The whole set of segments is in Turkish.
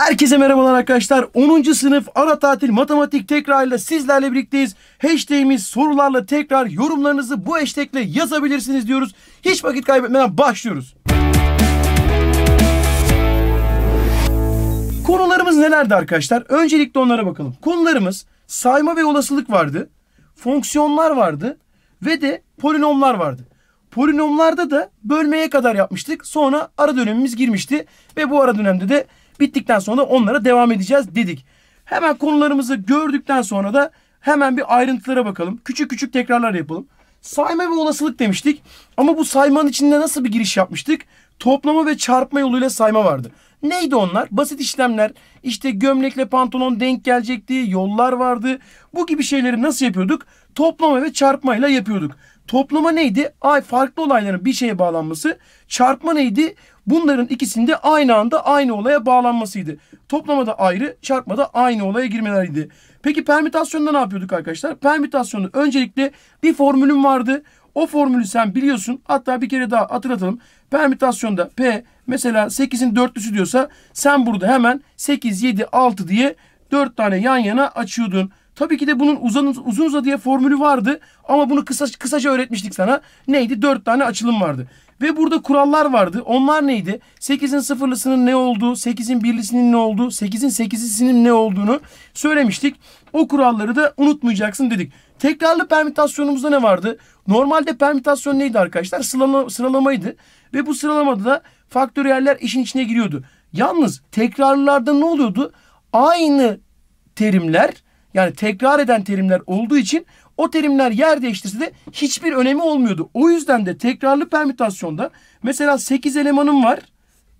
Herkese merhabalar arkadaşlar. 10. sınıf ara tatil matematik tekrarıyla sizlerle birlikteyiz. Hashtag'imiz sorularla tekrar yorumlarınızı bu hashtagle yazabilirsiniz diyoruz. Hiç vakit kaybetmeden başlıyoruz. Konularımız nelerdi arkadaşlar? Öncelikle onlara bakalım. Konularımız sayma ve olasılık vardı. Fonksiyonlar vardı. Ve de polinomlar vardı. Polinomlarda da bölmeye kadar yapmıştık. Sonra ara dönemimiz girmişti. Ve bu ara dönemde de Bittikten sonra onlara devam edeceğiz dedik. Hemen konularımızı gördükten sonra da hemen bir ayrıntılara bakalım. Küçük küçük tekrarlar yapalım. Sayma ve olasılık demiştik. Ama bu saymanın içinde nasıl bir giriş yapmıştık? Toplama ve çarpma yoluyla sayma vardı. Neydi onlar? Basit işlemler. İşte gömlekle pantolon denk gelecekti. Yollar vardı. Bu gibi şeyleri nasıl yapıyorduk? Toplama ve çarpmayla yapıyorduk. Toplama neydi? Ay farklı olayların bir şeye bağlanması. Çarpma neydi? Bunların ikisinde aynı anda aynı olaya bağlanmasıydı. Toplamada ayrı, çarpmada aynı olaya girmeleriydi. Peki permütasyonda ne yapıyorduk arkadaşlar? Permütasyonu öncelikle bir formülüm vardı. O formülü sen biliyorsun. Hatta bir kere daha hatırlatalım. Permütasyonda P mesela 8'in dörtlüsü diyorsa sen burada hemen 8, 7, 6 diye 4 tane yan yana açıyordun. Tabii ki de bunun uzun, uzun uzadıya formülü vardı ama bunu kısa, kısaca öğretmiştik sana. Neydi? 4 tane açılım vardı. Ve burada kurallar vardı. Onlar neydi? 8'in sıfırlısının ne olduğu, 8'in birlisinin ne olduğu, 8'in sekizlisinin ne olduğunu söylemiştik. O kuralları da unutmayacaksın dedik. Tekrarlı permütasyonumuzda ne vardı? Normalde permütasyon neydi arkadaşlar? Sıralama, sıralamaydı. Ve bu sıralamada da faktöriyeller işin içine giriyordu. Yalnız tekrarlarda ne oluyordu? Aynı terimler yani tekrar eden terimler olduğu için o terimler yer değiştirse de hiçbir önemi olmuyordu. O yüzden de tekrarlı permütasyonda mesela 8 elemanım var.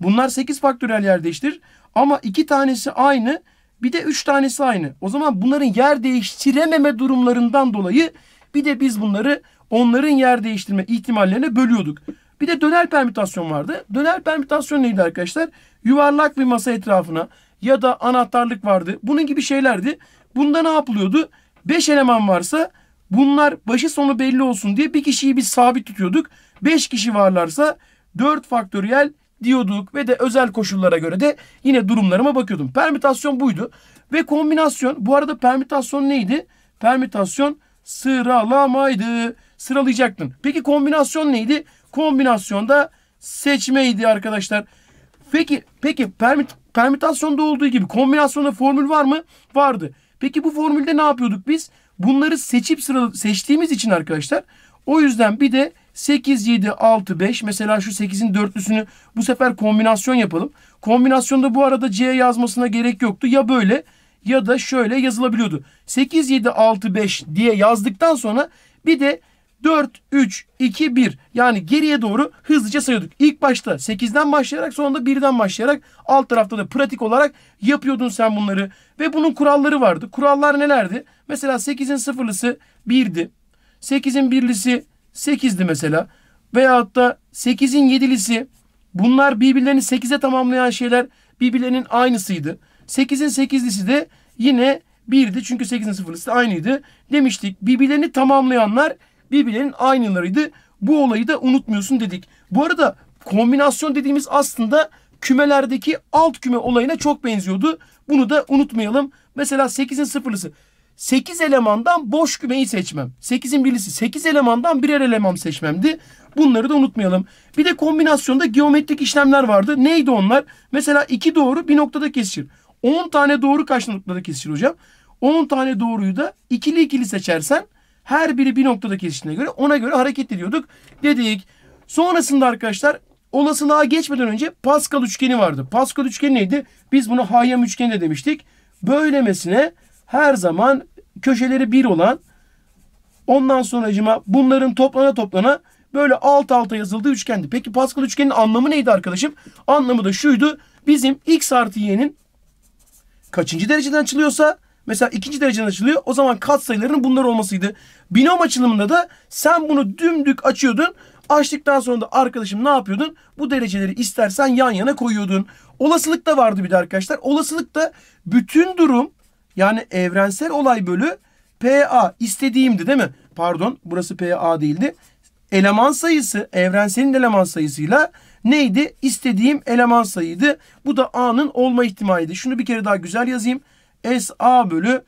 Bunlar 8 faktörel yer değiştir, Ama 2 tanesi aynı bir de 3 tanesi aynı. O zaman bunların yer değiştirememe durumlarından dolayı bir de biz bunları onların yer değiştirme ihtimallerine bölüyorduk. Bir de dönel permütasyon vardı. Dönel permütasyon neydi arkadaşlar? Yuvarlak bir masa etrafına ya da anahtarlık vardı. Bunun gibi şeylerdi. Bunda ne yapılıyordu? 5 eleman varsa Bunlar başı sonu belli olsun diye bir kişiyi biz sabit tutuyorduk. 5 kişi varlarsa 4 faktöriyel diyorduk ve de özel koşullara göre de yine durumlarıma bakıyordum. Permütasyon buydu. Ve kombinasyon bu arada permütasyon neydi? Permütasyon sıralamaydı. Sıralayacaktın. Peki kombinasyon neydi? Kombinasyonda seçmeydi arkadaşlar. Peki peki permüt, permütasyonda olduğu gibi kombinasyonda formül var mı? Vardı. Peki bu formülde ne yapıyorduk biz? Bunları seçip sıra seçtiğimiz için arkadaşlar o yüzden bir de 8, 7, 6, 5 mesela şu 8'in dörtlüsünü bu sefer kombinasyon yapalım. Kombinasyonda bu arada C yazmasına gerek yoktu. Ya böyle ya da şöyle yazılabiliyordu. 8, 7, 6, 5 diye yazdıktan sonra bir de 4, 3, 2, 1. Yani geriye doğru hızlıca sayıyorduk. İlk başta 8'den başlayarak sonunda 1'den başlayarak alt tarafta da pratik olarak yapıyordun sen bunları. Ve bunun kuralları vardı. Kurallar nelerdi? Mesela 8'in sıfırlısı 1'di. 8'in birlisi 8'di mesela. Veyahut da 8'in yedilisi bunlar birbirlerini 8'e tamamlayan şeyler birbirlerinin aynısıydı. 8'in 8'lisi de yine 1'di çünkü 8'in sıfırlısı da aynıydı. Demiştik birbirlerini tamamlayanlar birbirlerinin aynılarıydı. Bu olayı da unutmuyorsun dedik. Bu arada kombinasyon dediğimiz aslında kümelerdeki alt küme olayına çok benziyordu. Bunu da unutmayalım. Mesela 8'in sıfırlısı. 8 elemandan boş kümeyi seçmem. 8'in birisi, 8 elemandan birer eleman seçmemdi. Bunları da unutmayalım. Bir de kombinasyonda geometrik işlemler vardı. Neydi onlar? Mesela 2 doğru bir noktada kesişir. 10 tane doğru kaç noktada kesişir hocam? 10 tane doğruyu da ikili ikili seçersen her biri bir noktada kesiştiğine göre ona göre hareket ediyorduk dedik. Sonrasında arkadaşlar olasılığa geçmeden önce Pascal üçgeni vardı. Pascal üçgeni neydi? Biz bunu Hayam üçgeni de demiştik. Böylemesine her zaman köşeleri bir olan ondan sonra acıma bunların toplana toplana böyle alt alta yazıldığı üçgendi. Peki Pascal üçgenin anlamı neydi arkadaşım? Anlamı da şuydu. Bizim x artı y'nin kaçıncı dereceden açılıyorsa Mesela ikinci dereceden açılıyor. O zaman kat sayılarının bunlar olmasıydı. Binom açılımında da sen bunu dümdük açıyordun. Açtıktan sonra da arkadaşım ne yapıyordun? Bu dereceleri istersen yan yana koyuyordun. Olasılık da vardı bir de arkadaşlar. Olasılık da bütün durum yani evrensel olay bölü PA istediğimdi değil mi? Pardon burası PA değildi. Eleman sayısı evrenselin eleman sayısıyla neydi? İstediğim eleman sayıydı. Bu da A'nın olma ihtimaliydi. Şunu bir kere daha güzel yazayım. SA bölü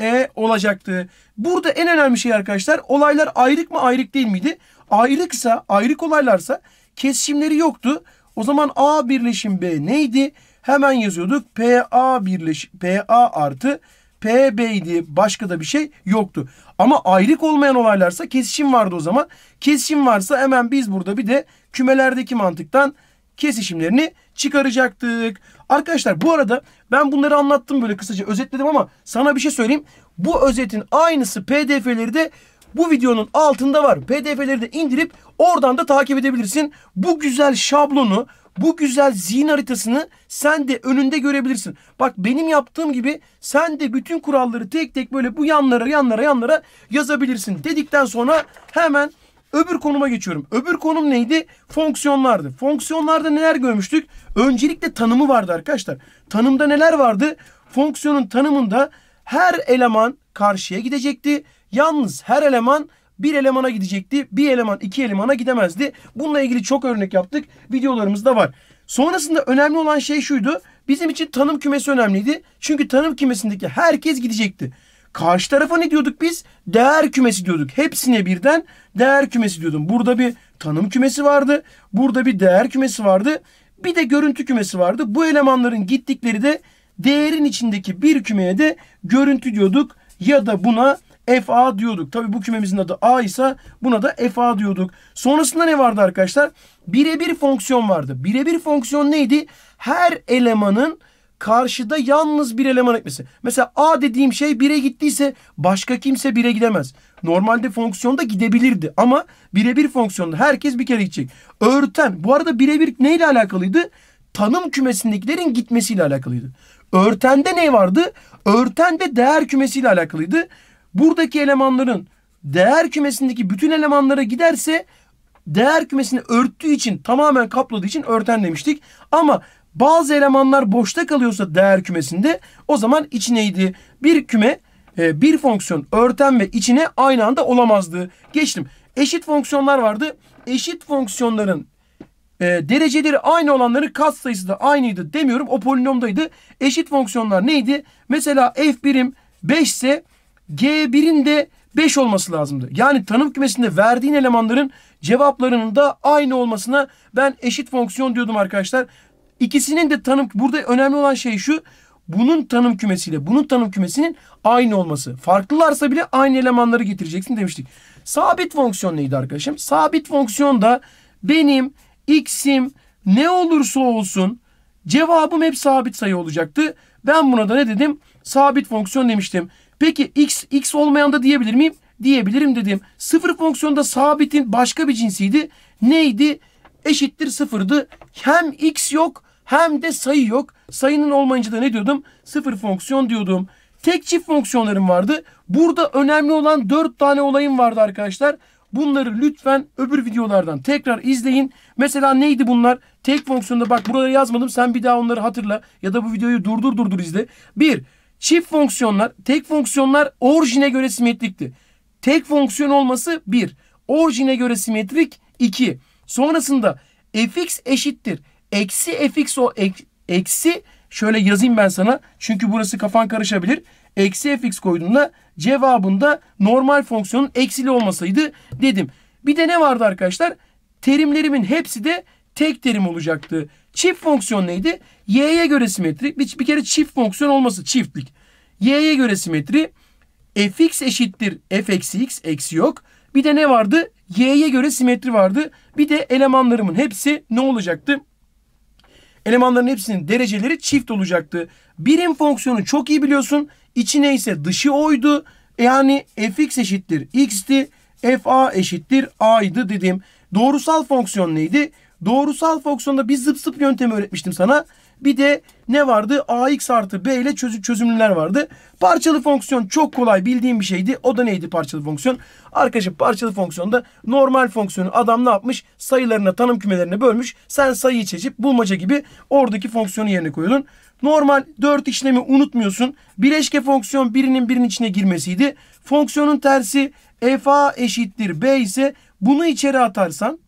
SE olacaktı. Burada en önemli şey arkadaşlar olaylar ayrık mı ayrık değil miydi? Ayrıksa ayrık olaylarsa kesişimleri yoktu. O zaman A birleşim B neydi? Hemen yazıyorduk. PA birleş PA artı PB'ydi. Başka da bir şey yoktu. Ama ayrık olmayan olaylarsa kesişim vardı o zaman. Kesişim varsa hemen biz burada bir de kümelerdeki mantıktan kesişimlerini çıkaracaktık. Arkadaşlar bu arada ben bunları anlattım böyle kısaca özetledim ama sana bir şey söyleyeyim. Bu özetin aynısı pdf'leri de bu videonun altında var. pdf'leri de indirip oradan da takip edebilirsin. Bu güzel şablonu bu güzel zihin haritasını sen de önünde görebilirsin. Bak benim yaptığım gibi sen de bütün kuralları tek tek böyle bu yanlara yanlara yanlara yazabilirsin dedikten sonra hemen Öbür konuma geçiyorum. Öbür konum neydi? Fonksiyonlardı. Fonksiyonlarda neler görmüştük? Öncelikle tanımı vardı arkadaşlar. Tanımda neler vardı? Fonksiyonun tanımında her eleman karşıya gidecekti. Yalnız her eleman bir elemana gidecekti. Bir eleman iki elemana gidemezdi. Bununla ilgili çok örnek yaptık. Videolarımızda var. Sonrasında önemli olan şey şuydu. Bizim için tanım kümesi önemliydi. Çünkü tanım kümesindeki herkes gidecekti. Karşı tarafa ne diyorduk biz? Değer kümesi diyorduk. Hepsine birden değer kümesi diyordum. Burada bir tanım kümesi vardı. Burada bir değer kümesi vardı. Bir de görüntü kümesi vardı. Bu elemanların gittikleri de değerin içindeki bir kümeye de görüntü diyorduk ya da buna FA diyorduk. Tabi bu kümemizin adı A ise buna da FA diyorduk. Sonrasında ne vardı arkadaşlar? Birebir fonksiyon vardı. Birebir fonksiyon neydi? Her elemanın karşıda yalnız bir eleman etmesi. Mesela A dediğim şey 1'e gittiyse başka kimse 1'e gidemez. Normalde fonksiyonda gidebilirdi ama birebir fonksiyonda herkes bir kere gidecek. Örten bu arada birebir neyle alakalıydı? Tanım kümesindekilerin gitmesiyle alakalıydı. Örtende ne vardı? Örtende değer kümesiyle alakalıydı. Buradaki elemanların değer kümesindeki bütün elemanlara giderse değer kümesini örttüğü için tamamen kapladığı için örten demiştik. Ama bazı elemanlar boşta kalıyorsa değer kümesinde o zaman içineydi. Bir küme e, bir fonksiyon örten ve içine aynı anda olamazdı. Geçtim. Eşit fonksiyonlar vardı. Eşit fonksiyonların e, dereceleri aynı olanların katsayısı da aynıydı demiyorum. O polinomdaydı. Eşit fonksiyonlar neydi? Mesela f birim 5 ise g1'in de 5 olması lazımdı. Yani tanım kümesinde verdiğin elemanların cevaplarının da aynı olmasına ben eşit fonksiyon diyordum arkadaşlar. İkisinin de tanım burada önemli olan şey şu. Bunun tanım kümesiyle bunun tanım kümesinin aynı olması. Farklılarsa bile aynı elemanları getireceksin demiştik. Sabit fonksiyon neydi arkadaşım? Sabit fonksiyon da benim x'im ne olursa olsun cevabım hep sabit sayı olacaktı. Ben buna da ne dedim? Sabit fonksiyon demiştim. Peki x x olmayan da diyebilir miyim? Diyebilirim dedim. Sıfır fonksiyonda sabitin başka bir cinsiydi. Neydi? Eşittir sıfırdı. Hem x yok hem de sayı yok. Sayının olmayınca da ne diyordum? Sıfır fonksiyon diyordum. Tek çift fonksiyonlarım vardı. Burada önemli olan 4 tane olayım vardı arkadaşlar. Bunları lütfen öbür videolardan tekrar izleyin. Mesela neydi bunlar? Tek fonksiyonda bak buraları yazmadım. Sen bir daha onları hatırla. Ya da bu videoyu durdur durdur izle. 1. Çift fonksiyonlar, tek fonksiyonlar orijine göre simetrikti. Tek fonksiyon olması 1. Orijine göre simetrik 2. Sonrasında fx eşittir Eksi fx o ek, eksi şöyle yazayım ben sana. Çünkü burası kafan karışabilir. Eksi fx koyduğunda cevabında normal fonksiyonun eksili olmasaydı dedim. Bir de ne vardı arkadaşlar? Terimlerimin hepsi de tek terim olacaktı. Çift fonksiyon neydi? Y'ye göre simetri. Bir, bir kere çift fonksiyon olması çiftlik. Y'ye göre simetri. fx eşittir f eksi x. Eksi yok. Bir de ne vardı? Y'ye göre simetri vardı. Bir de elemanlarımın hepsi ne olacaktı? elemanların hepsinin dereceleri çift olacaktı. Birim fonksiyonu çok iyi biliyorsun. İçi neyse, dışı oydu. Yani fx eşittir x'ti. fa eşittir a'ydı dedim. Doğrusal fonksiyon neydi? Doğrusal fonksiyonda bir zıp zıp yöntemi öğretmiştim sana. Bir de ne vardı? AX artı B ile çözü çözümlüler vardı. Parçalı fonksiyon çok kolay bildiğim bir şeydi. O da neydi parçalı fonksiyon? Arkadaşım parçalı fonksiyonda normal fonksiyonu adam ne yapmış? Sayılarına tanım kümelerine bölmüş. Sen sayıyı seçip bulmaca gibi oradaki fonksiyonu yerine koyuyordun. Normal 4 işlemi unutmuyorsun. Bileşke fonksiyon birinin birinin içine girmesiydi. Fonksiyonun tersi fa eşittir b ise bunu içeri atarsan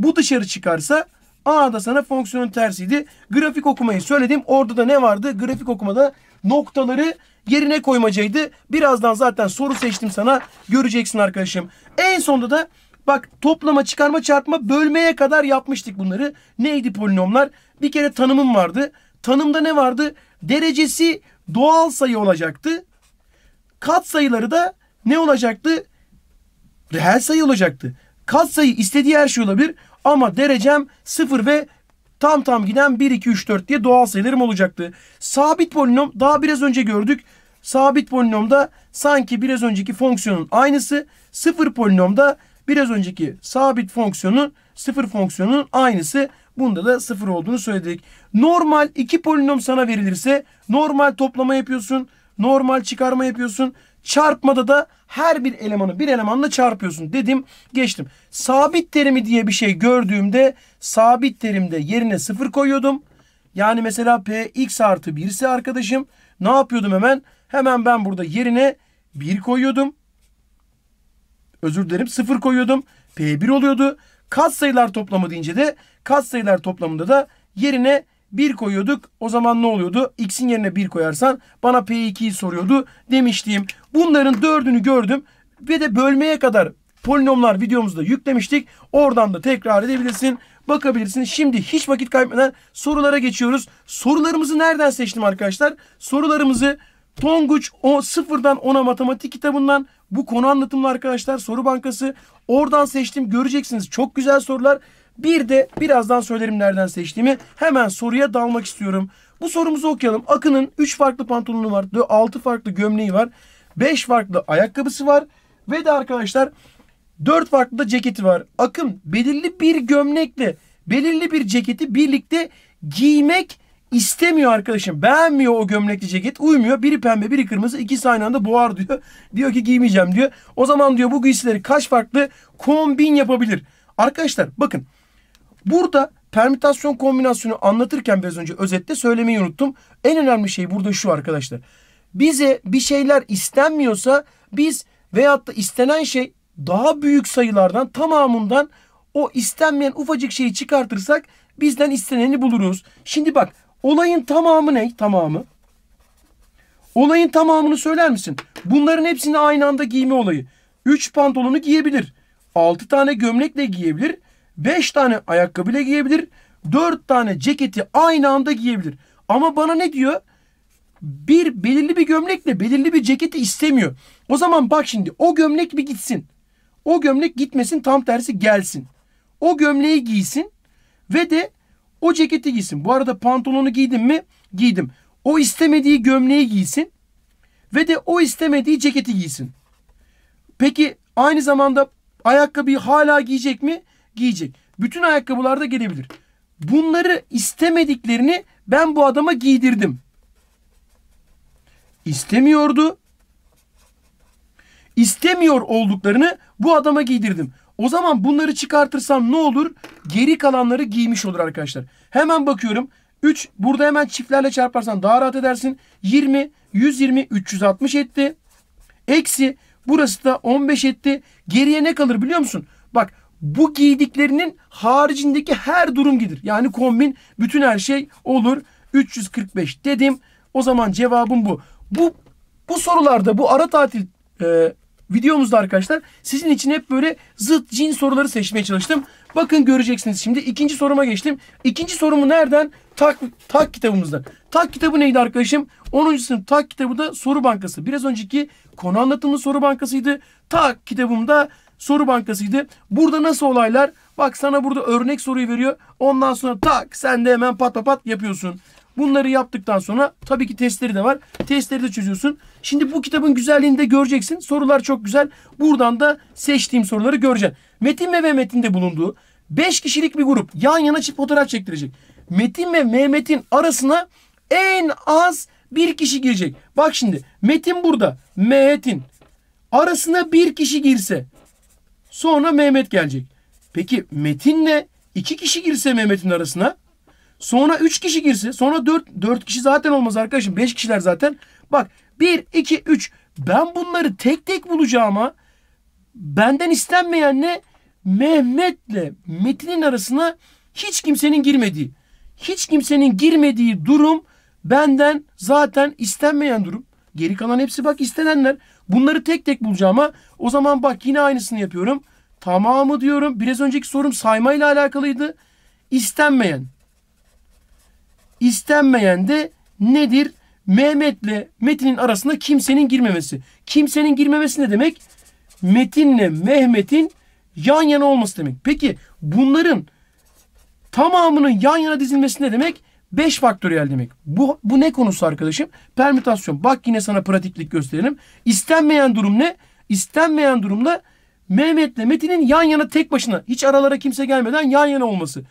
bu dışarı çıkarsa A da sana fonksiyonun tersiydi. Grafik okumayı söyledim. Orada da ne vardı? Grafik okumada noktaları yerine koymacaydı. Birazdan zaten soru seçtim sana. Göreceksin arkadaşım. En sonda da bak toplama, çıkarma, çarpma, bölmeye kadar yapmıştık bunları. Neydi polinomlar? Bir kere tanımım vardı. Tanımda ne vardı? Derecesi doğal sayı olacaktı. Kat sayıları da ne olacaktı? Reel sayı olacaktı. Kat sayı istediği her şey olabilir. Ama derecem 0 ve tam tam giden 1, 2, 3, 4 diye doğal sayılarım olacaktı. Sabit polinom daha biraz önce gördük. Sabit polinomda sanki biraz önceki fonksiyonun aynısı. Sıfır polinomda biraz önceki sabit fonksiyonun sıfır fonksiyonun aynısı. Bunda da sıfır olduğunu söyledik. Normal iki polinom sana verilirse normal toplama yapıyorsun. Normal çıkarma yapıyorsun. Çarpmada da her bir elemanı bir elemanla çarpıyorsun dedim geçtim. Sabit terimi diye bir şey gördüğümde sabit terimde yerine sıfır koyuyordum. Yani mesela p x artı 1 ise arkadaşım ne yapıyordum hemen? Hemen ben burada yerine 1 koyuyordum. Özür dilerim sıfır koyuyordum. P1 oluyordu. Kat sayılar toplamı deyince de kat sayılar toplamında da yerine 1 koyuyorduk. O zaman ne oluyordu? X'in yerine 1 koyarsan bana P2'yi soruyordu demiştim. Bunların dördünü gördüm ve de bölmeye kadar polinomlar videomuzda yüklemiştik. Oradan da tekrar edebilirsin. Bakabilirsin. Şimdi hiç vakit kaybetmeden sorulara geçiyoruz. Sorularımızı nereden seçtim arkadaşlar? Sorularımızı Tonguç o sıfırdan ona matematik kitabından bu konu anlatımlı arkadaşlar soru bankası oradan seçtim göreceksiniz çok güzel sorular. Bir de birazdan söylerim nereden seçtiğimi hemen soruya dalmak istiyorum. Bu sorumuzu okuyalım. Akın'ın 3 farklı pantolonu var 6 farklı gömleği var. 5 farklı ayakkabısı var. Ve de arkadaşlar 4 farklı da ceketi var. Akın belirli bir gömlekle belirli bir ceketi birlikte giymek istemiyor arkadaşım. Beğenmiyor o gömlekli ceket. Uymuyor. Biri pembe biri kırmızı. ikisi aynı anda boğar diyor. Diyor ki giymeyeceğim diyor. O zaman diyor bu giysileri kaç farklı kombin yapabilir? Arkadaşlar bakın. Burada permütasyon kombinasyonu anlatırken biraz önce özette söylemeyi unuttum. En önemli şey burada şu arkadaşlar bize bir şeyler istenmiyorsa biz veyahut da istenen şey daha büyük sayılardan tamamından o istenmeyen ufacık şeyi çıkartırsak bizden isteneni buluruz. Şimdi bak olayın tamamı ne? Tamamı. Olayın tamamını söyler misin? Bunların hepsini aynı anda giyme olayı. 3 pantolonu giyebilir. 6 tane gömlekle giyebilir. 5 tane ayakkabıyla giyebilir. 4 tane ceketi aynı anda giyebilir. Ama bana ne diyor? bir belirli bir gömlekle belirli bir ceketi istemiyor. O zaman bak şimdi o gömlek bir gitsin. O gömlek gitmesin tam tersi gelsin. O gömleği giysin ve de o ceketi giysin. Bu arada pantolonu giydim mi? Giydim. O istemediği gömleği giysin ve de o istemediği ceketi giysin. Peki aynı zamanda ayakkabıyı hala giyecek mi? Giyecek. Bütün ayakkabılarda gelebilir. Bunları istemediklerini ben bu adama giydirdim istemiyordu. İstemiyor olduklarını bu adama giydirdim. O zaman bunları çıkartırsam ne olur? Geri kalanları giymiş olur arkadaşlar. Hemen bakıyorum. 3 burada hemen çiftlerle çarparsan daha rahat edersin. 20, 120, 360 etti. Eksi burası da 15 etti. Geriye ne kalır biliyor musun? Bak bu giydiklerinin haricindeki her durum gidir. Yani kombin bütün her şey olur. 345 dedim. O zaman cevabım bu. Bu bu sorularda bu ara tatil e, videomuzda arkadaşlar sizin için hep böyle zıt cin soruları seçmeye çalıştım. Bakın göreceksiniz şimdi ikinci soruma geçtim. İkinci sorumu nereden? Tak, tak kitabımızdan. Tak kitabı neydi arkadaşım? 10. sınıf tak kitabı da soru bankası. Biraz önceki konu anlatımlı soru bankasıydı. Tak kitabımda soru bankasıydı. Burada nasıl olaylar? Bak sana burada örnek soruyu veriyor. Ondan sonra tak sen de hemen pat pat pat yapıyorsun. Bunları yaptıktan sonra tabii ki testleri de var. Testleri de çözüyorsun. Şimdi bu kitabın güzelliğini de göreceksin. Sorular çok güzel. Buradan da seçtiğim soruları göreceksin. Metin ve Mehmet'in de bulunduğu 5 kişilik bir grup yan yana çift fotoğraf çektirecek. Metin ve Mehmet'in arasına en az bir kişi girecek. Bak şimdi Metin burada. Mehmet'in arasına bir kişi girse sonra Mehmet gelecek. Peki Metin'le iki kişi girse Mehmet'in arasına Sonra 3 kişi girse. Sonra 4. 4 kişi zaten olmaz arkadaşım. 5 kişiler zaten. Bak 1, 2, 3. Ben bunları tek tek bulacağıma benden istenmeyenle Mehmet'le Metin'in arasına hiç kimsenin girmediği. Hiç kimsenin girmediği durum benden zaten istenmeyen durum. Geri kalan hepsi bak istenenler. Bunları tek tek bulacağıma o zaman bak yine aynısını yapıyorum. Tamamı diyorum. Biraz önceki sorum saymayla alakalıydı. İstenmeyen istenmeyen de nedir? Mehmet'le Metin'in arasında kimsenin girmemesi. Kimsenin girmemesi ne demek? Metin'le Mehmet'in yan yana olması demek. Peki bunların tamamının yan yana dizilmesi ne demek? 5 faktöriyel demek. Bu, bu ne konusu arkadaşım? Permütasyon. Bak yine sana pratiklik gösterelim. İstenmeyen durum ne? İstenmeyen durumda Mehmet'le Metin'in yan yana tek başına hiç aralara kimse gelmeden yan yana olması.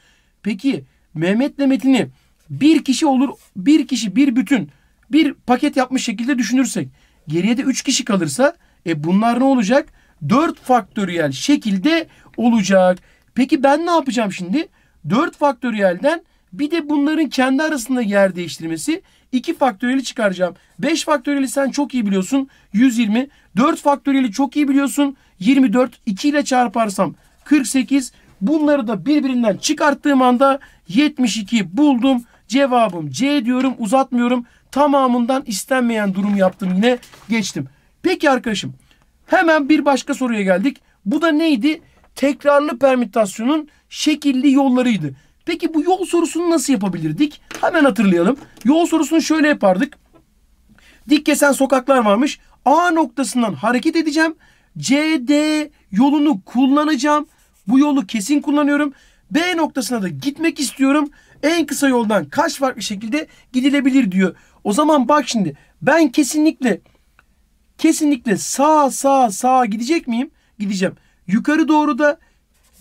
Peki Mehmet'le Metin'i bir kişi olur, bir kişi bir bütün, bir paket yapmış şekilde düşünürsek geriye de üç kişi kalırsa e bunlar ne olacak? Dört faktöriyel şekilde olacak. Peki ben ne yapacağım şimdi? Dört faktöriyelden bir de bunların kendi arasında yer değiştirmesi iki faktöriyeli çıkaracağım. Beş faktöriyeli sen çok iyi biliyorsun 120. Dört faktöriyeli çok iyi biliyorsun 24. 2 ile çarparsam 48. Bunları da birbirinden çıkarttığım anda 72 buldum. Cevabım C diyorum uzatmıyorum. Tamamından istenmeyen durum yaptım yine geçtim. Peki arkadaşım hemen bir başka soruya geldik. Bu da neydi? Tekrarlı permütasyonun şekilli yollarıydı. Peki bu yol sorusunu nasıl yapabilirdik? Hemen hatırlayalım. Yol sorusunu şöyle yapardık. Dik kesen sokaklar varmış. A noktasından hareket edeceğim. CD yolunu kullanacağım. Bu yolu kesin kullanıyorum. B noktasına da gitmek istiyorum. En kısa yoldan kaç farklı şekilde gidilebilir diyor. O zaman bak şimdi ben kesinlikle kesinlikle sağ sağ sağ gidecek miyim? Gideceğim. Yukarı doğru da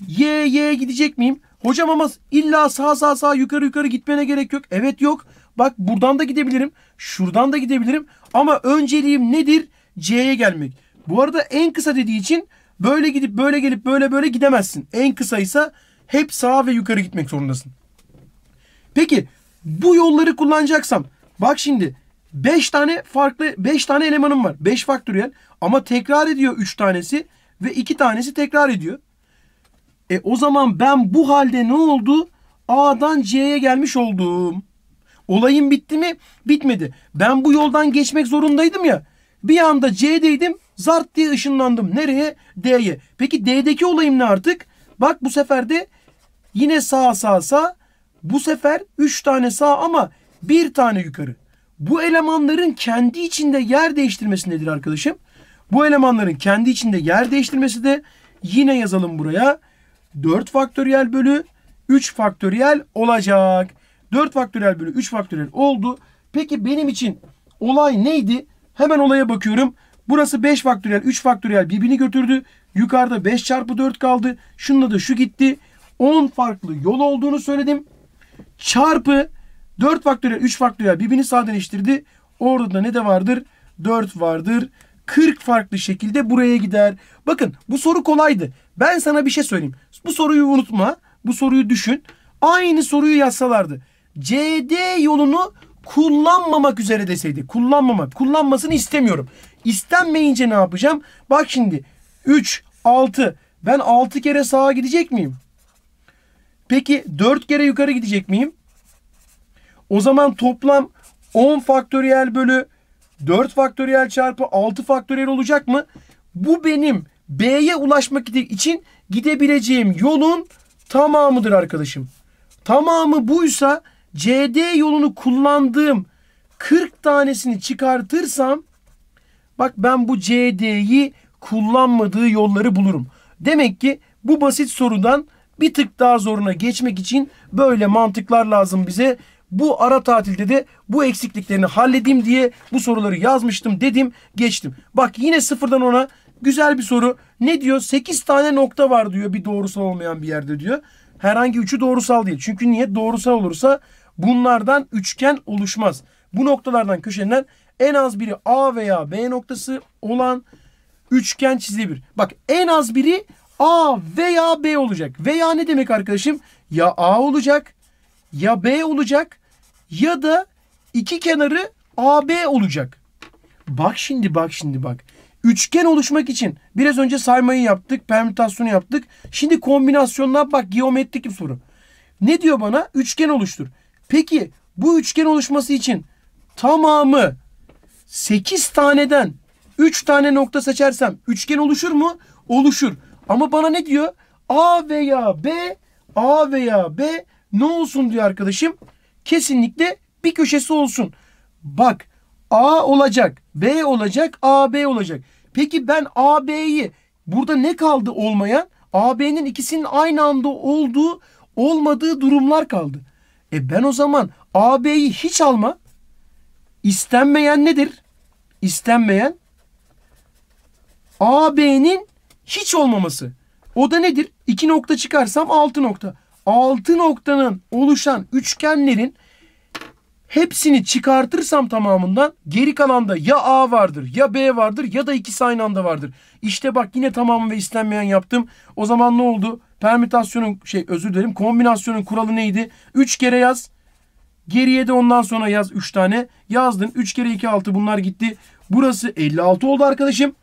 y y gidecek miyim? Hocam ama illa sağ sağ sağ yukarı yukarı gitmene gerek yok. Evet yok. Bak buradan da gidebilirim. Şuradan da gidebilirim. Ama önceliğim nedir? C'ye gelmek. Bu arada en kısa dediği için böyle gidip böyle gelip böyle böyle gidemezsin. En kısaysa hep sağa ve yukarı gitmek zorundasın. Peki bu yolları kullanacaksam bak şimdi 5 tane farklı 5 tane elemanım var. 5 faktöriyel ama tekrar ediyor 3 tanesi ve 2 tanesi tekrar ediyor. E o zaman ben bu halde ne oldu? A'dan C'ye gelmiş oldum. Olayım bitti mi? Bitmedi. Ben bu yoldan geçmek zorundaydım ya. Bir anda C'deydim. Zart diye ışınlandım. Nereye? D'ye. Peki D'deki olayım ne artık? Bak bu sefer de yine sağa sağa sağa bu sefer 3 tane sağ ama bir tane yukarı. Bu elemanların kendi içinde yer değiştirmesi nedir arkadaşım? Bu elemanların kendi içinde yer değiştirmesi de yine yazalım buraya. 4 faktöriyel bölü 3 faktöriyel olacak. 4 faktöriyel bölü 3 faktöriyel oldu. Peki benim için olay neydi? Hemen olaya bakıyorum. Burası 5 faktöriyel 3 faktöriyel birbirini götürdü. Yukarıda 5 çarpı 4 kaldı. Şunda da şu gitti. 10 farklı yol olduğunu söyledim çarpı 4 faktöriyel 3 faktöriyel birbirini sadeleştirdi. Orada da ne de vardır? 4 vardır. 40 farklı şekilde buraya gider. Bakın bu soru kolaydı. Ben sana bir şey söyleyeyim. Bu soruyu unutma. Bu soruyu düşün. Aynı soruyu yazsalardı. CD yolunu kullanmamak üzere deseydi. Kullanmamak. Kullanmasını istemiyorum. İstenmeyince ne yapacağım? Bak şimdi. 3, 6. Ben 6 kere sağa gidecek miyim? Peki 4 kere yukarı gidecek miyim? O zaman toplam 10 faktöriyel bölü 4 faktöriyel çarpı 6 faktöriyel olacak mı? Bu benim B'ye ulaşmak için gidebileceğim yolun tamamıdır arkadaşım. Tamamı buysa CD yolunu kullandığım 40 tanesini çıkartırsam bak ben bu CD'yi kullanmadığı yolları bulurum. Demek ki bu basit sorudan bir tık daha zoruna geçmek için böyle mantıklar lazım bize. Bu ara tatilde de bu eksikliklerini halledeyim diye bu soruları yazmıştım dedim geçtim. Bak yine sıfırdan ona güzel bir soru. Ne diyor? 8 tane nokta var diyor bir doğrusal olmayan bir yerde diyor. Herhangi üçü doğrusal değil. Çünkü niye? Doğrusal olursa bunlardan üçgen oluşmaz. Bu noktalardan köşenler en az biri A veya B noktası olan üçgen çizilebilir. Bak en az biri A veya B olacak. Veya ne demek arkadaşım? Ya A olacak ya B olacak ya da iki kenarı AB olacak. Bak şimdi bak şimdi bak. Üçgen oluşmak için biraz önce saymayı yaptık, permütasyonu yaptık. Şimdi kombinasyonlar bak geometrik bir soru. Ne diyor bana? Üçgen oluştur. Peki bu üçgen oluşması için tamamı 8 taneden 3 tane nokta seçersem üçgen oluşur mu? Oluşur. Ama bana ne diyor? A veya B, A veya B ne olsun diyor arkadaşım? Kesinlikle bir köşesi olsun. Bak A olacak, B olacak, A B olacak. Peki ben A B'yi burada ne kaldı olmayan? A B'nin ikisinin aynı anda olduğu olmadığı durumlar kaldı. E ben o zaman A B'yi hiç alma. İstenmeyen nedir? İstenmeyen A B'nin hiç olmaması. O da nedir? 2 nokta çıkarsam 6 nokta. 6 noktanın oluşan üçgenlerin hepsini çıkartırsam tamamından geri kalanda ya A vardır ya B vardır ya da ikisi aynı anda vardır. İşte bak yine tamamı ve istenmeyen yaptım. O zaman ne oldu? Permütasyonun şey özür dilerim kombinasyonun kuralı neydi? 3 kere yaz. Geriye de ondan sonra yaz 3 tane. Yazdın 3 kere 2 6 bunlar gitti. Burası 56 oldu arkadaşım.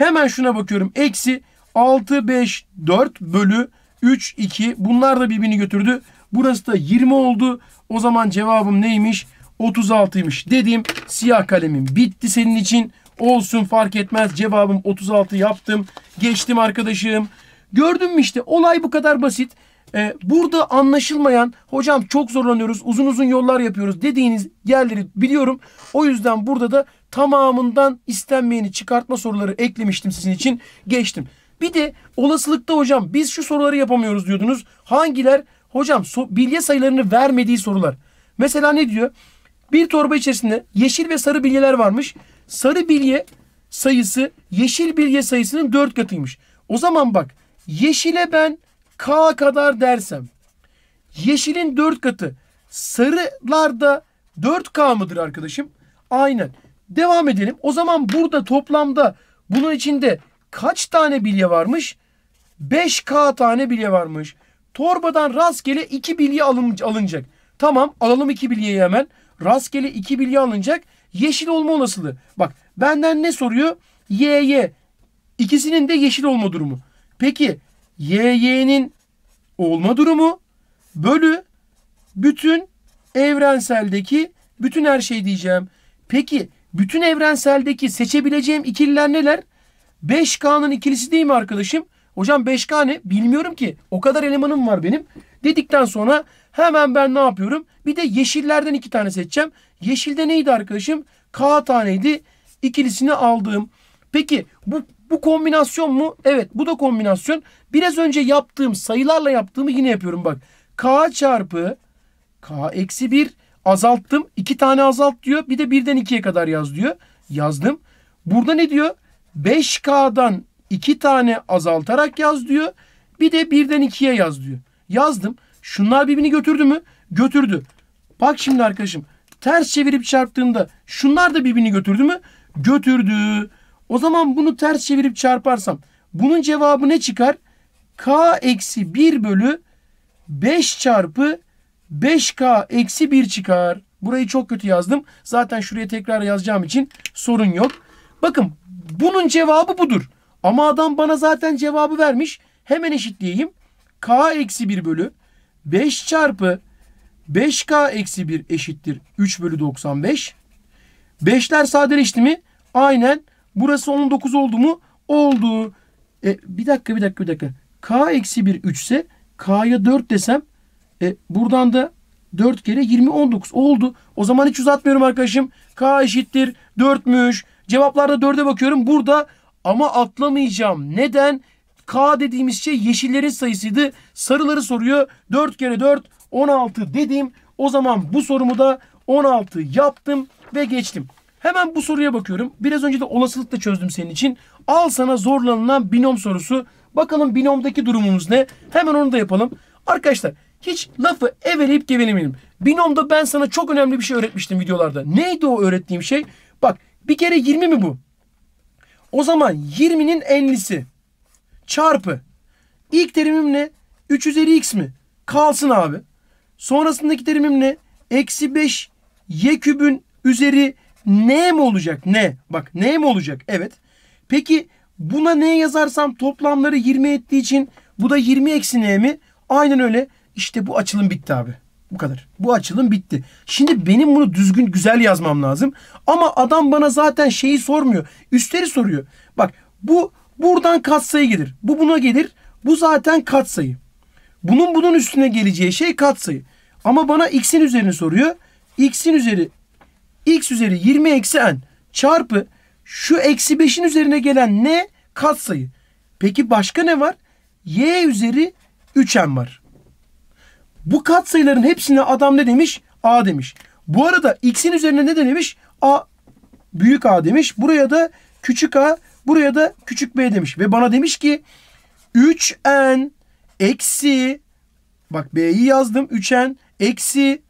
Hemen şuna bakıyorum. Eksi 6, 5, 4 bölü 3, 2. Bunlar da birbirini götürdü. Burası da 20 oldu. O zaman cevabım neymiş? 36'ymış dedim siyah kalemim bitti senin için. Olsun fark etmez cevabım 36 yaptım. Geçtim arkadaşım. Gördün mü işte olay bu kadar basit. Ee, burada anlaşılmayan hocam çok zorlanıyoruz uzun uzun yollar yapıyoruz dediğiniz yerleri biliyorum. O yüzden burada da tamamından istenmeyeni çıkartma soruları eklemiştim sizin için. Geçtim. Bir de olasılıkta hocam biz şu soruları yapamıyoruz diyordunuz. Hangiler? Hocam so bilye sayılarını vermediği sorular. Mesela ne diyor? Bir torba içerisinde yeşil ve sarı bilyeler varmış. Sarı bilye sayısı yeşil bilye sayısının 4 katıymış. O zaman bak yeşile ben K kadar dersem yeşilin 4 katı sarılarda 4K mıdır arkadaşım? Aynen. Devam edelim. O zaman burada toplamda bunun içinde kaç tane bilye varmış? 5K tane bilye varmış. Torbadan rastgele 2 bilye alın, alınacak. Tamam alalım 2 bilyeyi hemen. Rastgele 2 bilye alınacak. Yeşil olma olasılığı. Bak benden ne soruyor? YY. İkisinin de yeşil olma durumu. Peki YY'nin olma durumu bölü bütün evrenseldeki bütün her şey diyeceğim. Peki bütün evrenseldeki seçebileceğim ikililer neler? 5K'nın ikilisi değil mi arkadaşım? Hocam 5K ne? Bilmiyorum ki. O kadar elemanım var benim. Dedikten sonra hemen ben ne yapıyorum? Bir de yeşillerden iki tane seçeceğim. Yeşilde neydi arkadaşım? K taneydi. İkilisini aldım. Peki bu, bu kombinasyon mu? Evet bu da kombinasyon. Biraz önce yaptığım sayılarla yaptığımı yine yapıyorum bak. K çarpı K eksi 1 Azalttım. iki tane azalt diyor. Bir de birden ikiye kadar yaz diyor. Yazdım. Burada ne diyor? 5K'dan iki tane azaltarak yaz diyor. Bir de birden ikiye yaz diyor. Yazdım. Şunlar birbirini götürdü mü? Götürdü. Bak şimdi arkadaşım. Ters çevirip çarptığında, şunlar da birbirini götürdü mü? Götürdü. O zaman bunu ters çevirip çarparsam bunun cevabı ne çıkar? K eksi 1 bölü 5 çarpı 5K eksi 1 çıkar. Burayı çok kötü yazdım. Zaten şuraya tekrar yazacağım için sorun yok. Bakın bunun cevabı budur. Ama adam bana zaten cevabı vermiş. Hemen eşitleyeyim. K eksi 1 bölü 5 çarpı 5K eksi 1 eşittir 3 bölü 95. 5'ler sadeleşti mi? Aynen. Burası 19 oldu mu? Oldu. E, bir dakika bir dakika bir dakika. K eksi 1 3 ise K'ya 4 desem e, buradan da 4 kere 20 19 oldu. O zaman hiç uzatmıyorum arkadaşım. K eşittir 4'müş. Cevaplarda 4'e bakıyorum. Burada ama atlamayacağım. Neden? K dediğimiz şey yeşillerin sayısıydı. Sarıları soruyor. 4 kere 4 16 dedim. O zaman bu sorumu da 16 yaptım ve geçtim. Hemen bu soruya bakıyorum. Biraz önce de olasılıkla çözdüm senin için. Al sana zorlanılan binom sorusu. Bakalım binomdaki durumumuz ne? Hemen onu da yapalım. Arkadaşlar hiç lafı eveleyip gevelemeyelim. Binomda ben sana çok önemli bir şey öğretmiştim videolarda. Neydi o öğrettiğim şey? Bak bir kere 20 mi bu? O zaman 20'nin enlisi çarpı ilk terimim ne? 3 üzeri x mi? Kalsın abi. Sonrasındaki terimim ne? Eksi 5 y kübün üzeri n mi olacak? Ne? Bak n mi olacak? Evet. Peki buna ne yazarsam toplamları 20 ettiği için bu da 20 eksi n mi? Aynen öyle. İşte bu açılım bitti abi. Bu kadar. Bu açılım bitti. Şimdi benim bunu düzgün güzel yazmam lazım. Ama adam bana zaten şeyi sormuyor. Üstleri soruyor. Bak bu buradan katsayı gelir. Bu buna gelir. Bu zaten katsayı. Bunun bunun üstüne geleceği şey katsayı. Ama bana x'in üzerini soruyor. x'in üzeri x üzeri 20 eksi n çarpı şu eksi 5'in üzerine gelen ne? Katsayı. Peki başka ne var? y üzeri 3n var. Bu katsayıların hepsine adam ne demiş? A demiş. Bu arada x'in üzerine ne demiş? A büyük A demiş. Buraya da küçük A, buraya da küçük B demiş. Ve bana demiş ki 3n eksi bak B'yi yazdım 3n eksi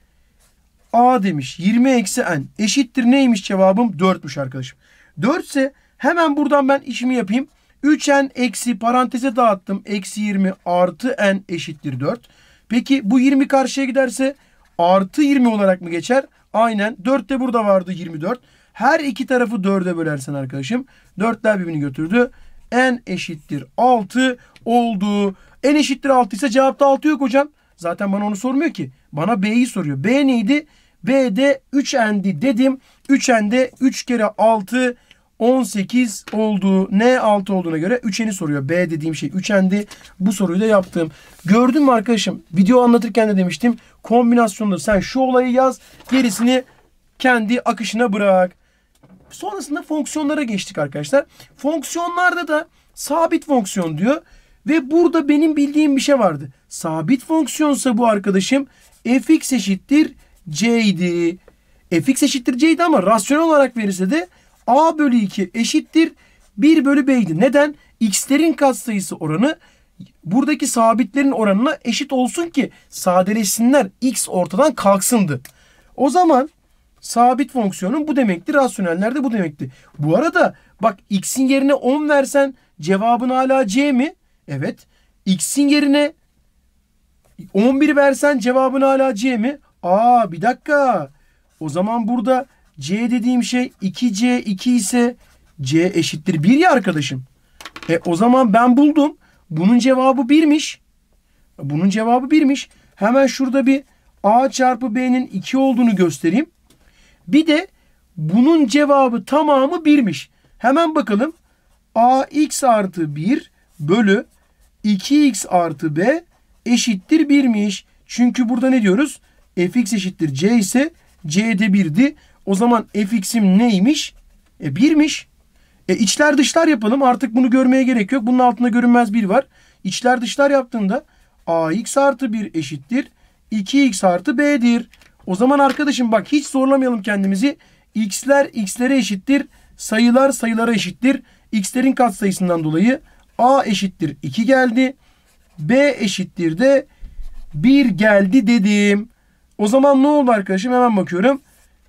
A demiş. 20 eksi n eşittir neymiş cevabım? 4'müş arkadaşım. 4 ise hemen buradan ben işimi yapayım. 3n eksi paranteze dağıttım. Eksi 20 artı n eşittir 4. Peki bu 20 karşıya giderse artı 20 olarak mı geçer? Aynen. 4 de burada vardı 24. Her iki tarafı 4'e bölersen arkadaşım. 4'ler birbirini götürdü. N eşittir 6 oldu. N eşittir 6 ise cevapta 6 yok hocam. Zaten bana onu sormuyor ki. Bana B'yi soruyor. B neydi? B'de 3 endi dedim. 3 ende 3 kere 6 18 olduğu N 6 olduğuna göre üçeni soruyor. B dediğim şey üçendi. Bu soruyu da yaptım. Gördün mü arkadaşım? Video anlatırken de demiştim. Kombinasyonda sen şu olayı yaz. Gerisini kendi akışına bırak. Sonrasında fonksiyonlara geçtik arkadaşlar. Fonksiyonlarda da sabit fonksiyon diyor. Ve burada benim bildiğim bir şey vardı. Sabit fonksiyonsa bu arkadaşım fx eşittir c idi. fx eşittir c ama rasyonel olarak verirse de a bölü 2 eşittir 1 bölü b'ydi. Neden? x'lerin katsayısı oranı buradaki sabitlerin oranına eşit olsun ki sadeleşsinler. x ortadan kalksındı. O zaman sabit fonksiyonun bu demekti. Rasyonellerde de bu demekti. Bu arada bak x'in yerine 10 versen cevabın hala c mi? Evet. x'in yerine 11 versen cevabın hala c mi? Aa bir dakika. O zaman burada C dediğim şey 2C 2 ise C eşittir 1 ya arkadaşım. E o zaman ben buldum. Bunun cevabı 1'miş. Bunun cevabı 1'miş. Hemen şurada bir A çarpı B'nin 2 olduğunu göstereyim. Bir de bunun cevabı tamamı 1'miş. Hemen bakalım. AX artı 1 bölü 2X artı B eşittir 1'miş. Çünkü burada ne diyoruz? Fx eşittir C ise C'de 1'di. O zaman fx'im neymiş? E 1'miş. E içler dışlar yapalım. Artık bunu görmeye gerek yok. Bunun altında görünmez 1 var. İçler dışlar yaptığında ax artı 1 eşittir. 2x artı b'dir. O zaman arkadaşım bak hiç zorlamayalım kendimizi. x'ler x'lere eşittir. Sayılar sayılara eşittir. x'lerin katsayısından dolayı a eşittir 2 geldi. b eşittir de 1 geldi dedim. O zaman ne oldu arkadaşım? Hemen bakıyorum.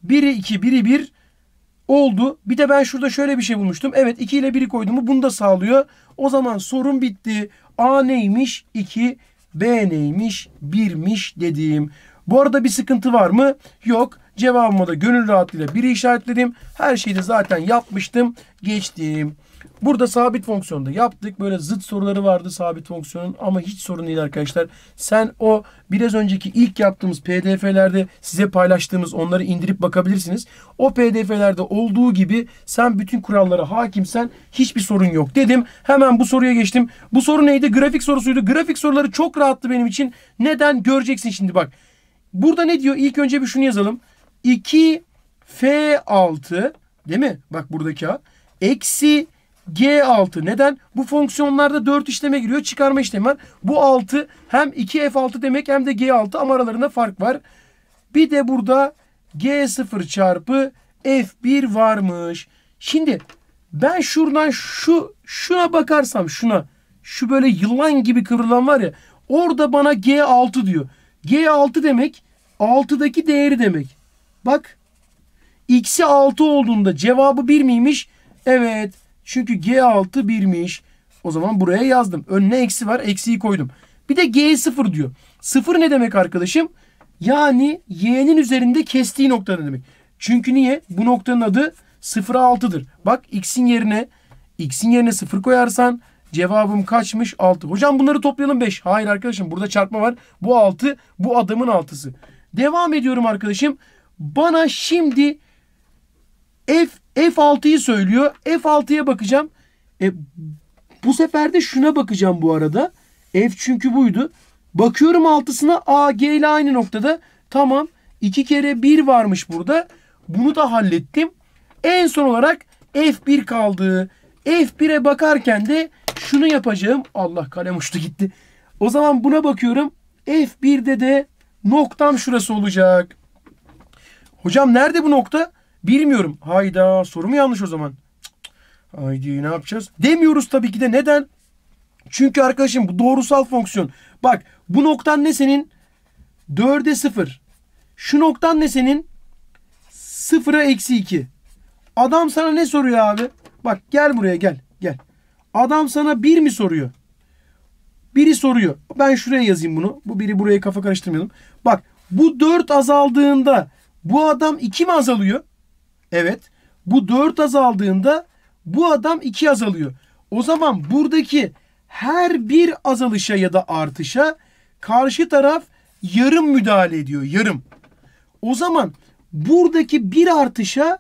Biri 2, biri 1 bir oldu. Bir de ben şurada şöyle bir şey bulmuştum. Evet 2 ile 1'i koydum mu bunu da sağlıyor. O zaman sorun bitti. A neymiş? 2. B neymiş? 1'miş dediğim. Bu arada bir sıkıntı var mı? Yok. Cevabıma da gönül rahatlığıyla 1'i işaretledim. Her şeyi de zaten yapmıştım. Geçtim. Burada sabit fonksiyonda yaptık. Böyle zıt soruları vardı sabit fonksiyonun ama hiç sorun değil arkadaşlar. Sen o biraz önceki ilk yaptığımız pdf'lerde size paylaştığımız onları indirip bakabilirsiniz. O pdf'lerde olduğu gibi sen bütün kurallara hakimsen hiçbir sorun yok dedim. Hemen bu soruya geçtim. Bu soru neydi? Grafik sorusuydu. Grafik soruları çok rahattı benim için. Neden? Göreceksin şimdi bak. Burada ne diyor? İlk önce bir şunu yazalım. 2 F6 değil mi? Bak buradaki A. Eksi G6. Neden? Bu fonksiyonlarda 4 işleme giriyor. Çıkarma işlemi var. Bu 6 hem 2F6 demek hem de G6 ama aralarında fark var. Bir de burada G0 çarpı F1 varmış. Şimdi ben şuradan şu şuna bakarsam şuna şu böyle yılan gibi kıvrılan var ya orada bana G6 diyor. G6 demek 6'daki değeri demek. Bak x'i 6 olduğunda cevabı 1 miymiş? Evet. Çünkü G6 birmiş. O zaman buraya yazdım. Önüne eksi var. Eksiyi koydum. Bir de G0 diyor. 0 ne demek arkadaşım? Yani y'nin üzerinde kestiği nokta demek. Çünkü niye? Bu noktanın adı 0'a 6'dır. Bak x'in yerine x'in yerine 0 koyarsan cevabım kaçmış? 6. Hocam bunları toplayalım 5. Hayır arkadaşım burada çarpma var. Bu 6 bu adamın 6'sı. Devam ediyorum arkadaşım. Bana şimdi f F6'yı söylüyor. F6'ya bakacağım. E, bu sefer de şuna bakacağım bu arada. F çünkü buydu. Bakıyorum altısına A, G ile aynı noktada. Tamam. İki kere bir varmış burada. Bunu da hallettim. En son olarak F1 kaldı. F1'e bakarken de şunu yapacağım. Allah kalem uçtu gitti. O zaman buna bakıyorum. F1'de de noktam şurası olacak. Hocam nerede bu nokta? Bilmiyorum. Hayda soru mu yanlış o zaman? Haydi ne yapacağız? Demiyoruz tabii ki de. Neden? Çünkü arkadaşım bu doğrusal fonksiyon. Bak bu noktan ne senin? 4'e 0. Şu noktan ne senin? 0'a eksi 2. Adam sana ne soruyor abi? Bak gel buraya gel. Gel. Adam sana 1 mi soruyor? Biri soruyor. Ben şuraya yazayım bunu. Bu biri buraya kafa karıştırmayalım. Bak bu 4 azaldığında bu adam 2 mi azalıyor? Evet. Bu 4 azaldığında bu adam 2 azalıyor. O zaman buradaki her bir azalışa ya da artışa karşı taraf yarım müdahale ediyor. Yarım. O zaman buradaki bir artışa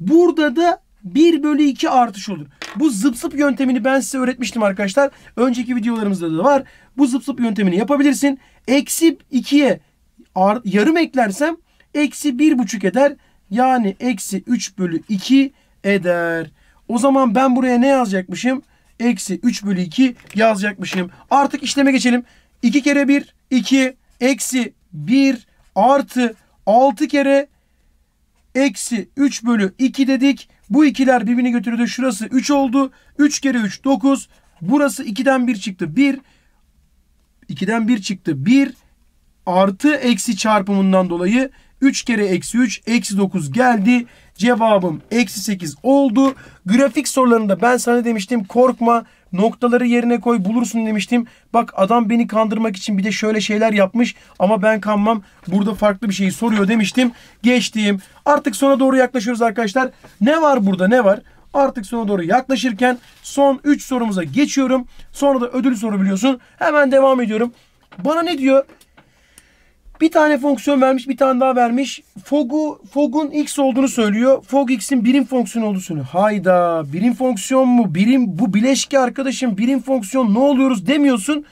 burada da 1 bölü 2 artış olur. Bu zıp zıp yöntemini ben size öğretmiştim arkadaşlar. Önceki videolarımızda da var. Bu zıp zıp yöntemini yapabilirsin. Eksi 2'ye yarım eklersem eksi 1,5 eder. Yani eksi 3 bölü 2 eder. O zaman ben buraya ne yazacakmışım? Eksi 3 bölü 2 yazacakmışım. Artık işleme geçelim. 2 kere 1 2 eksi 1 artı 6 kere eksi 3 bölü 2 dedik. Bu ikiler birbirini götürdü. Şurası 3 oldu. 3 kere 3 9. Burası 2'den 1 çıktı. 1 2'den 1 çıktı. 1 artı eksi çarpımından dolayı 3 kere eksi 3 eksi 9 geldi. Cevabım eksi 8 oldu. Grafik sorularında ben sana demiştim korkma noktaları yerine koy bulursun demiştim. Bak adam beni kandırmak için bir de şöyle şeyler yapmış ama ben kanmam. Burada farklı bir şeyi soruyor demiştim. Geçtim. Artık sona doğru yaklaşıyoruz arkadaşlar. Ne var burada ne var? Artık sona doğru yaklaşırken son 3 sorumuza geçiyorum. Sonra da ödül soru biliyorsun. Hemen devam ediyorum. Bana ne diyor? Bir tane fonksiyon vermiş, bir tane daha vermiş. Fog'u, Fog'un x olduğunu söylüyor. Fog x'in birim fonksiyonu olduğunu söylüyor. Hayda, birim fonksiyon mu? Birim bu bileşke arkadaşım, birim fonksiyon ne oluyoruz demiyorsun.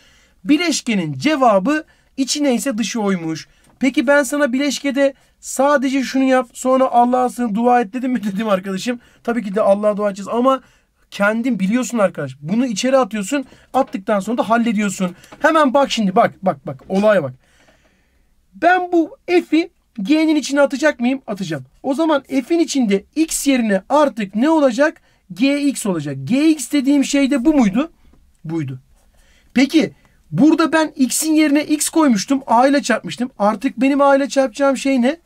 Bileşkenin cevabı içi neyse dışı oymuş. Peki ben sana bileşkede sadece şunu yap, sonra Allah'a sığın dua et dedim mi dedim arkadaşım. Tabii ki de Allah'a dua edeceğiz ama kendin biliyorsun arkadaş. Bunu içeri atıyorsun. Attıktan sonra da hallediyorsun. Hemen bak şimdi bak bak bak olaya bak. Ben bu f'i g'nin içine atacak mıyım? Atacağım. O zaman f'in içinde x yerine artık ne olacak? gx olacak. gx dediğim şey de bu muydu? Buydu. Peki burada ben x'in yerine x koymuştum. a ile çarpmıştım. Artık benim a ile çarpacağım şey ne?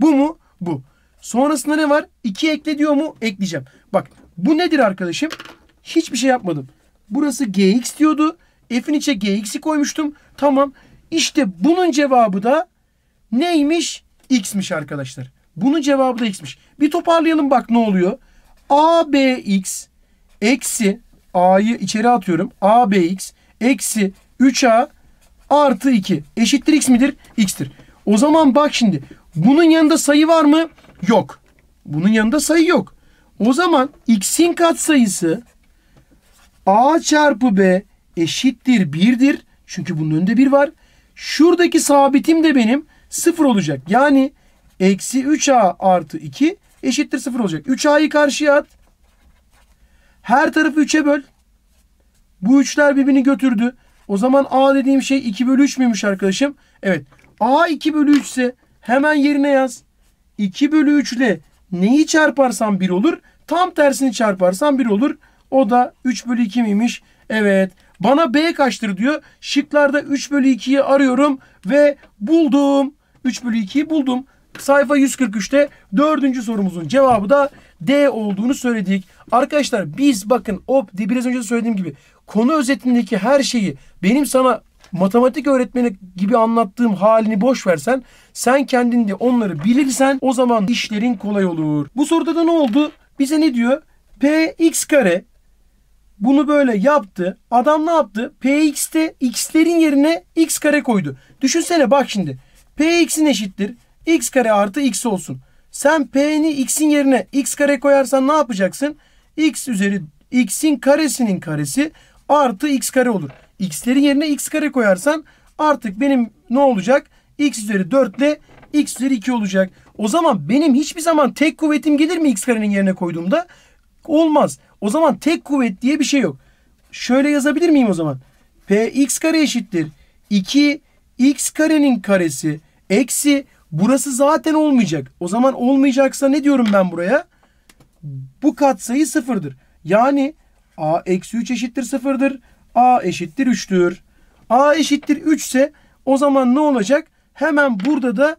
Bu mu? Bu. Sonrasında ne var? 2 ekle diyor mu? Ekleyeceğim. Bak bu nedir arkadaşım? Hiçbir şey yapmadım. Burası gx diyordu. F'in içe gx'i koymuştum. Tamam. İşte bunun cevabı da neymiş? X'miş arkadaşlar. Bunun cevabı da X'miş. Bir toparlayalım bak ne oluyor. ABX eksi A'yı içeri atıyorum. ABX eksi 3A artı 2 eşittir X midir? X'tir. O zaman bak şimdi bunun yanında sayı var mı? Yok. Bunun yanında sayı yok. O zaman X'in katsayısı A çarpı B eşittir 1'dir. Çünkü bunun önünde 1 var. Şuradaki sabitim de benim 0 olacak. Yani eksi 3a artı 2 eşittir 0 olacak. 3a'yı karşıya at. Her tarafı 3'e böl. Bu üçler birbirini götürdü. O zaman a dediğim şey 2 bölü 3 müymüş arkadaşım? Evet. a 2 bölü 3 ise hemen yerine yaz. 2 bölü 3 ile neyi çarparsam 1 olur. Tam tersini çarparsam 1 olur. O da 3 bölü 2 miymiş? Evet. Bana B kaçtır diyor. Şıklarda 3 bölü 2'yi arıyorum ve buldum. 3 bölü 2'yi buldum. Sayfa 143'te dördüncü sorumuzun cevabı da D olduğunu söyledik. Arkadaşlar biz bakın o biraz önce söylediğim gibi konu özetindeki her şeyi benim sana matematik öğretmeni gibi anlattığım halini boş versen sen kendinde onları bilirsen o zaman işlerin kolay olur. Bu soruda da ne oldu? Bize ne diyor? P x kare bunu böyle yaptı. Adam ne yaptı? Px'te x'lerin yerine x kare koydu. Düşünsene bak şimdi. Px'in eşittir. x kare artı x olsun. Sen p'ni x'in yerine x kare koyarsan ne yapacaksın? x üzeri x'in karesinin karesi artı x kare olur. x'lerin yerine x kare koyarsan artık benim ne olacak? x üzeri 4 ile x üzeri 2 olacak. O zaman benim hiçbir zaman tek kuvvetim gelir mi x karenin yerine koyduğumda? Olmaz. O zaman tek kuvvet diye bir şey yok. Şöyle yazabilir miyim o zaman? Px kare eşittir. 2 x karenin karesi eksi burası zaten olmayacak. O zaman olmayacaksa ne diyorum ben buraya? Bu katsayı sıfırdır. Yani a eksi 3 eşittir sıfırdır. a eşittir 3'tür. a eşittir 3 ise o zaman ne olacak? Hemen burada da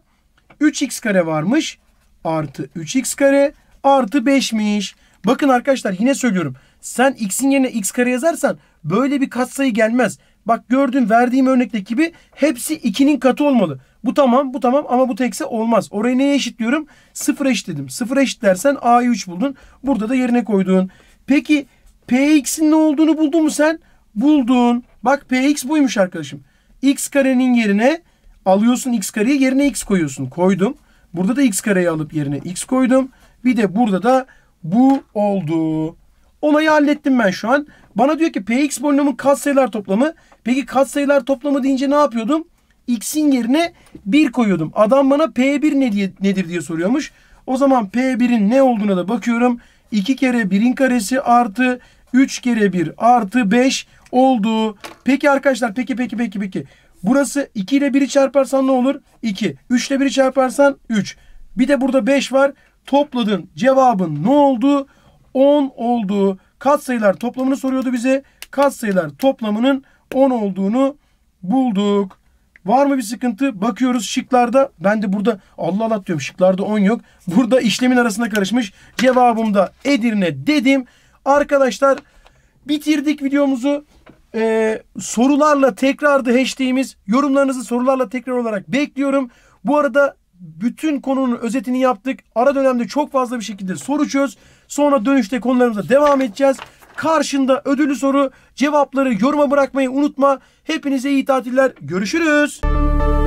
3x kare varmış. Artı 3x kare artı 5'miş. Bakın arkadaşlar yine söylüyorum. Sen x'in yerine x kare yazarsan böyle bir katsayı gelmez. Bak gördüğün verdiğim örnekteki gibi hepsi 2'nin katı olmalı. Bu tamam bu tamam ama bu tekse olmaz. Orayı neye eşitliyorum? 0 eşitledim. 0 eşitlersen a'yı 3 buldun. Burada da yerine koyduğun. Peki px'in ne olduğunu buldun mu sen? Buldun. Bak px buymuş arkadaşım. x karenin yerine alıyorsun x kareyi yerine x koyuyorsun. Koydum. Burada da x kareyi alıp yerine x koydum. Bir de burada da bu oldu. Olayı hallettim ben şu an. Bana diyor ki px polinomun katsayılar toplamı. Peki katsayılar toplamı deyince ne yapıyordum? x'in yerine 1 koyuyordum. Adam bana p1 ne diye, nedir diye soruyormuş. O zaman p1'in ne olduğuna da bakıyorum. 2 kere 1'in karesi artı 3 kere 1 artı 5 oldu. Peki arkadaşlar peki peki peki peki. Burası 2 ile 1'i çarparsan ne olur? 2. 3 ile 1'i çarparsan 3. Bir de burada 5 var topladın. Cevabın ne oldu? 10 oldu. Kat sayılar toplamını soruyordu bize. Kat sayılar toplamının 10 olduğunu bulduk. Var mı bir sıkıntı? Bakıyoruz şıklarda. Ben de burada Allah Allah diyorum şıklarda 10 yok. Burada işlemin arasında karışmış. Cevabımda Edirne dedim. Arkadaşlar bitirdik videomuzu. Ee, sorularla tekrardı hashtag'imiz. Yorumlarınızı sorularla tekrar olarak bekliyorum. Bu arada bütün konunun özetini yaptık. Ara dönemde çok fazla bir şekilde soru çöz. Sonra dönüşte konularımıza devam edeceğiz. Karşında ödülü soru. Cevapları yoruma bırakmayı unutma. Hepinize iyi tatiller. Görüşürüz. Müzik